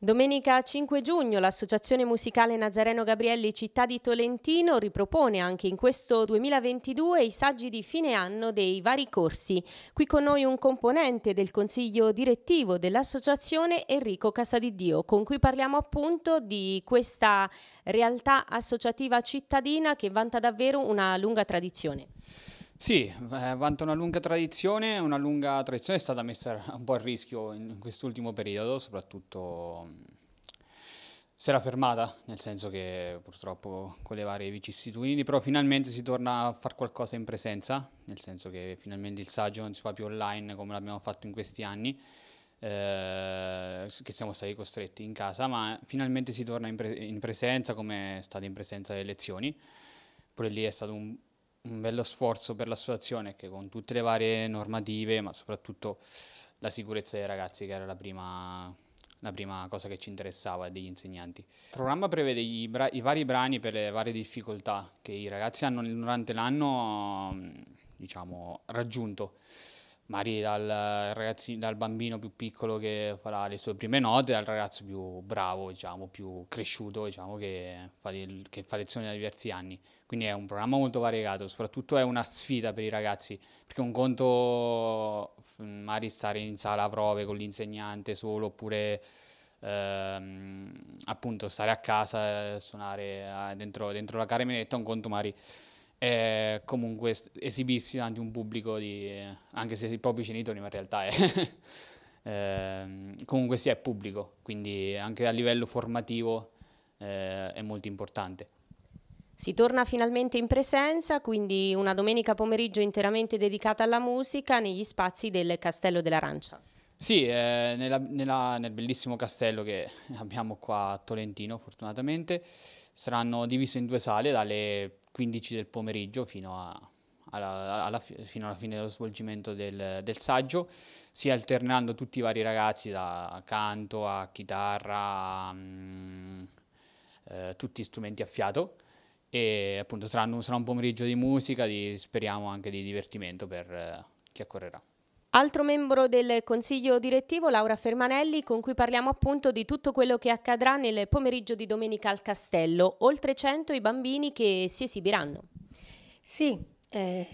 Domenica 5 giugno l'Associazione Musicale Nazareno Gabrielli Città di Tolentino ripropone anche in questo 2022 i saggi di fine anno dei vari corsi. Qui con noi un componente del consiglio direttivo dell'associazione Enrico Casadiddio, con cui parliamo appunto di questa realtà associativa cittadina che vanta davvero una lunga tradizione. Sì, vanta eh, una lunga tradizione, una lunga tradizione è stata messa un po' a rischio in quest'ultimo periodo, soprattutto si era fermata, nel senso che purtroppo con le varie vicissitudini, però finalmente si torna a fare qualcosa in presenza, nel senso che finalmente il saggio non si fa più online come l'abbiamo fatto in questi anni, eh, che siamo stati costretti in casa, ma finalmente si torna in, pre- in presenza come è stata in presenza delle lezioni. Pure lì è stato un un bello sforzo per l'associazione che con tutte le varie normative, ma soprattutto la sicurezza dei ragazzi che era la prima, la prima cosa che ci interessava degli insegnanti. Il programma prevede i, i vari brani per le varie difficoltà che i ragazzi hanno durante l'anno mm, diciamo, raggiunto magari dal, ragazzi, dal bambino più piccolo che farà le sue prime note al ragazzo più bravo, diciamo, più cresciuto, diciamo, che, fa del, che, fa lezioni da diversi anni. Quindi è un programma molto variegato, soprattutto è una sfida per i ragazzi, perché un conto mm, magari stare in sala a prove con l'insegnante solo, oppure ehm, appunto stare a casa, eh, suonare eh, dentro, dentro la cameretta, un conto magari e comunque esibirsi davanti a un pubblico di, anche se i propri genitori ma in realtà è ehm, comunque sia sì, pubblico quindi anche a livello formativo eh, è molto importante si torna finalmente in presenza, quindi una domenica pomeriggio interamente dedicata alla musica negli spazi del Castello dell'Arancia. Sì, eh, nella, nella, nel bellissimo castello che abbiamo qua a Tolentino, fortunatamente, saranno divise in due sale dalle 15 del pomeriggio fino, a, alla, alla, fino alla, fine dello svolgimento del, del saggio, si alternando tutti i vari ragazzi da canto a chitarra, a, mm, mh, eh, tutti strumenti a fiato e appunto saranno, sarà un pomeriggio di musica, di, speriamo anche di divertimento per eh, chi accorrerà. Altro membro del Consiglio direttivo, Laura Fermanelli, con cui parliamo appunto di tutto quello che accadrà nel pomeriggio di domenica al Castello. Oltre 100 i bambini che si esibiranno. Sì, eh,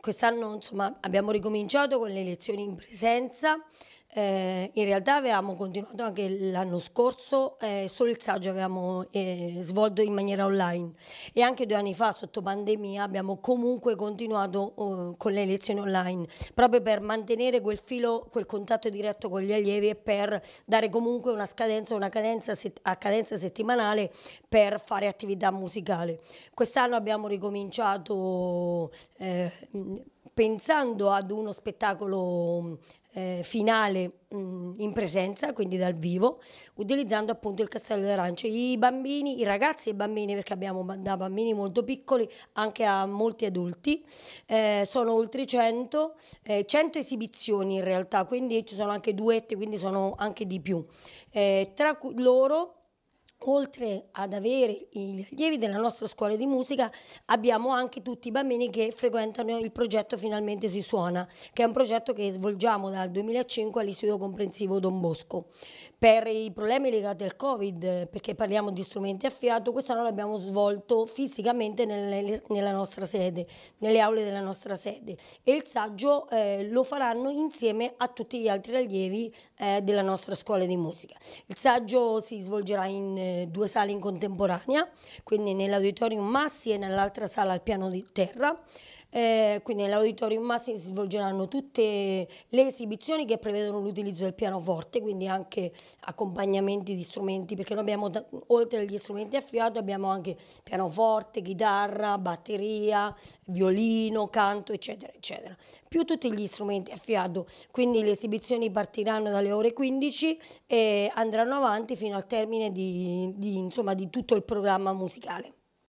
quest'anno abbiamo ricominciato con le lezioni in presenza, eh, in realtà avevamo continuato anche l'anno scorso, eh, solo il saggio avevamo eh, svolto in maniera online e anche due anni fa, sotto pandemia, abbiamo comunque continuato uh, con le lezioni online, proprio per mantenere quel filo, quel contatto diretto con gli allievi e per dare comunque una scadenza, una cadenza a cadenza settimanale per fare attività musicale. Quest'anno abbiamo ricominciato eh, pensando ad uno spettacolo eh, finale mh, in presenza, quindi dal vivo, utilizzando appunto il castello d'arancia. I bambini, i ragazzi e i bambini, perché abbiamo da bambini molto piccoli anche a molti adulti, eh, sono oltre 100, eh, 100 esibizioni in realtà, quindi ci sono anche duetti, quindi sono anche di più. Eh, tra loro oltre ad avere gli allievi della nostra scuola di musica, abbiamo anche tutti i bambini che frequentano il progetto Finalmente si suona, che è un progetto che svolgiamo dal 2005 all'Istituto Comprensivo Don Bosco. Per i problemi legati al Covid, perché parliamo di strumenti a fiato, quest'anno l'abbiamo svolto fisicamente nelle, nella nostra sede, nelle aule della nostra sede e il saggio eh, lo faranno insieme a tutti gli altri allievi eh, della nostra scuola di musica. Il saggio si svolgerà in eh, due sale in contemporanea, quindi nell'auditorium Massi e nell'altra sala al piano di terra. Eh, quindi nell'auditorium Massi si svolgeranno tutte le esibizioni che prevedono l'utilizzo del pianoforte, quindi anche accompagnamenti di strumenti, perché noi abbiamo oltre agli strumenti a fiato abbiamo anche pianoforte, chitarra, batteria, violino, canto, eccetera, eccetera. Più tutti gli strumenti a fiato, quindi le esibizioni partiranno dalle ore 15 e andranno avanti fino al termine di, di, insomma, di tutto il programma musicale.